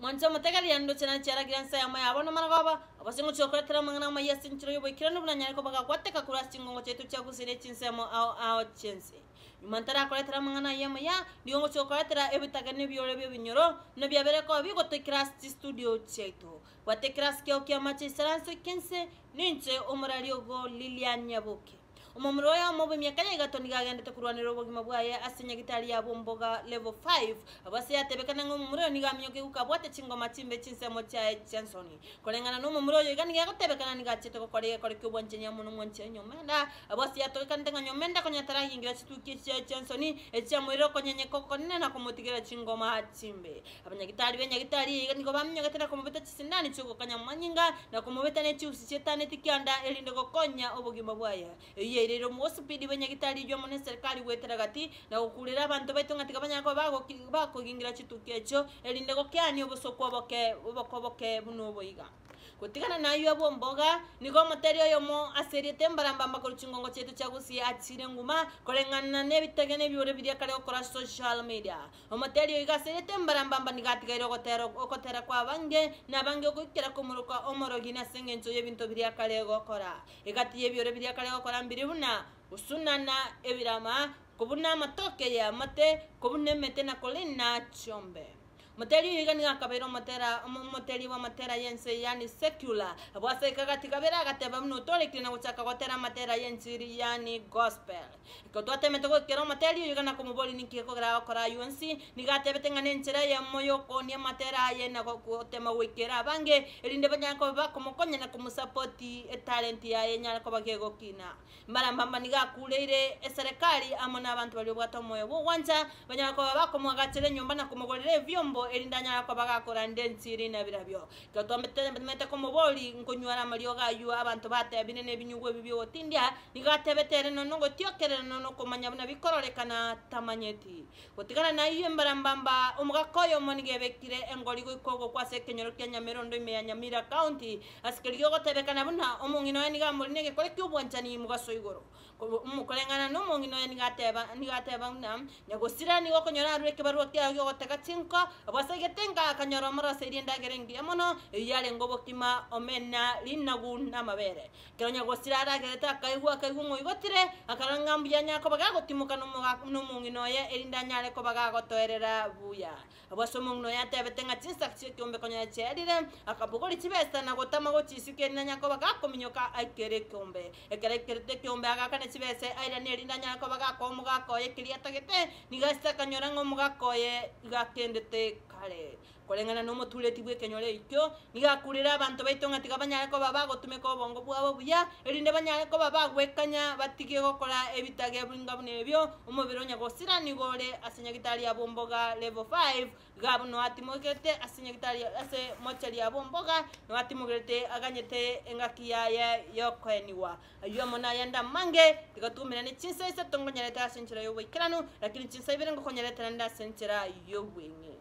manca mategari yando chena chera giransa ya maya abono mana baba abasingo chokora tera mangana maya sinchiro yobo kirano bunanya ko baga kwateka kura singongo chetu chagu sire chinsemo ao ao chense imantara akora tera mangana ya maya niongo chokora tera ebitaga ne biore byo binyoro no byabere ko bigo te class studio chetu kwate class kyo kya machi saranse kense ninche omurali ogo Lilian Nyabuke omumiro yabo mu myaka ye gatondo igagenda kurwanira ubugima bwayo asinya ya bu mboga level 5 abase ni ngo mu muriro nigamyo ke ukabwate chingoma chimbe chinsemo cha Kole ya no mu muriro yigani gatebekana nigachete gukore kore kubonje nya muno mwonje nyomenda abase yatobekana tenga nyomenda konyatara hingira chituki cha Johnson echa konya konyenye koko nena kumutigera chingoma chimbe abanyagitari benyagitari yigani ko bamnyagatera kumubeta chisindani chuko kanyamanyinga na beta ne chusi tiki tikyanda elinde kokonya obugima bwayo iye erero muosipidi wenyagitarijwa mone serikali gweteraga ati na gukurira abantu baitu ng'ati kabanyako bakogingira chituko echo erinde gokeania obosoku oboke obokoboke buno oboiga kutikana nayo abo mboga niko omoteri oyomo aserete mbarambambaka chingongo chetu chagusia achire nguma koreng'ana nebitege nebiore biria kare gokora social media omoteri oyo gaserete mbarambamba nigatigaire okotera kwa abange nabange ogoikera komoroka omorogi nase eng'encho yebinto biria kare gokora egati yebiore biria kare gokora mbiri buna gusunana ebirama kubuna amatoke yamate kubuna emete nakolina chombe muteli yigani akabero matera muteli wa matera yense yani secular bwase kagati kabera agateba mno tole kina uchaka gotera matera yense yani gospel kotwate metego kero mateli yigana kumuboli nikie kogera okora UNC nigatebe tengane nchera ya moyo konia matera yena gotema wikera bange elinde banyako bakomokonya na kumusapoti talent ya yenya kobage gokina mara mama nigakuleire serikali amo abantu bali obwata moyo bwo wanja banyako bakomwagatire nyumba na kumugorera vyombo erindanya yakwa bagakora ndensi iri nabi nabio ko mobori nkonywara amario gayu abantu bataya binene ebinyugwa ebi byogotindia nigatebetere nono gotiokerera nono komanya buna bikororekana tamanyeti gotigana na iyo embarambamba omogaka oyo omo nigebekire engori goika ogo kwase ekenyoro kia nyamerondo nyamira county asikeri giogotebekana buna omong'ina oye nigamori na egekore kia obwanchani mogaso igoro omokoreng'ana na omong'ina oye nigateba nigateba buna nyagosira nigokonyora arwe ekibarua kiago giogotega chinko wasegetenga akanyoro amoroseirie endagera engiya mono eyare ngobokima omena linagu na mabere kero nyagosira aragerete akaigwa akaigwa ng'oigotire akara ng'ambuya nyakobaga agotimoka nomong'ina oye erinda anyare kobaga agotoerera buya bwase omong'ina oye atebete ng'a chinsak chiokiombe konya cherire akabugori chibesa na gotama gochisikia erina nyakoba gakominyoka aikere kiombe ekera aikerete kiombe agakane chibese aira ni erina nyakoba gakoa omogaka oye keria atagete nigasita akanyora ng'a omogaka gakendete kale kolengana nomo tule tibwe n'omutuleti bwekenyolo ekyo nigakulira abantu baitongatika ko babago gotumeka obongo bwabo buya erinde ko baba gwekanya batige gokola ebitage bulinga buno ebyo omubiri onya gosira nigore asenyagitari abo mboga level 5 gabo noatimogete asenyagitari ase ya abo mboga noatimogerete aganyete engaki yokweniwa yokoeniwa ayomo nayenda mange tigatumira ne chinsa isa tongo nyaleta asenchera yobwe kirano lakini chinsa ibere ngokonyaleta nda asenchera yobwe ngi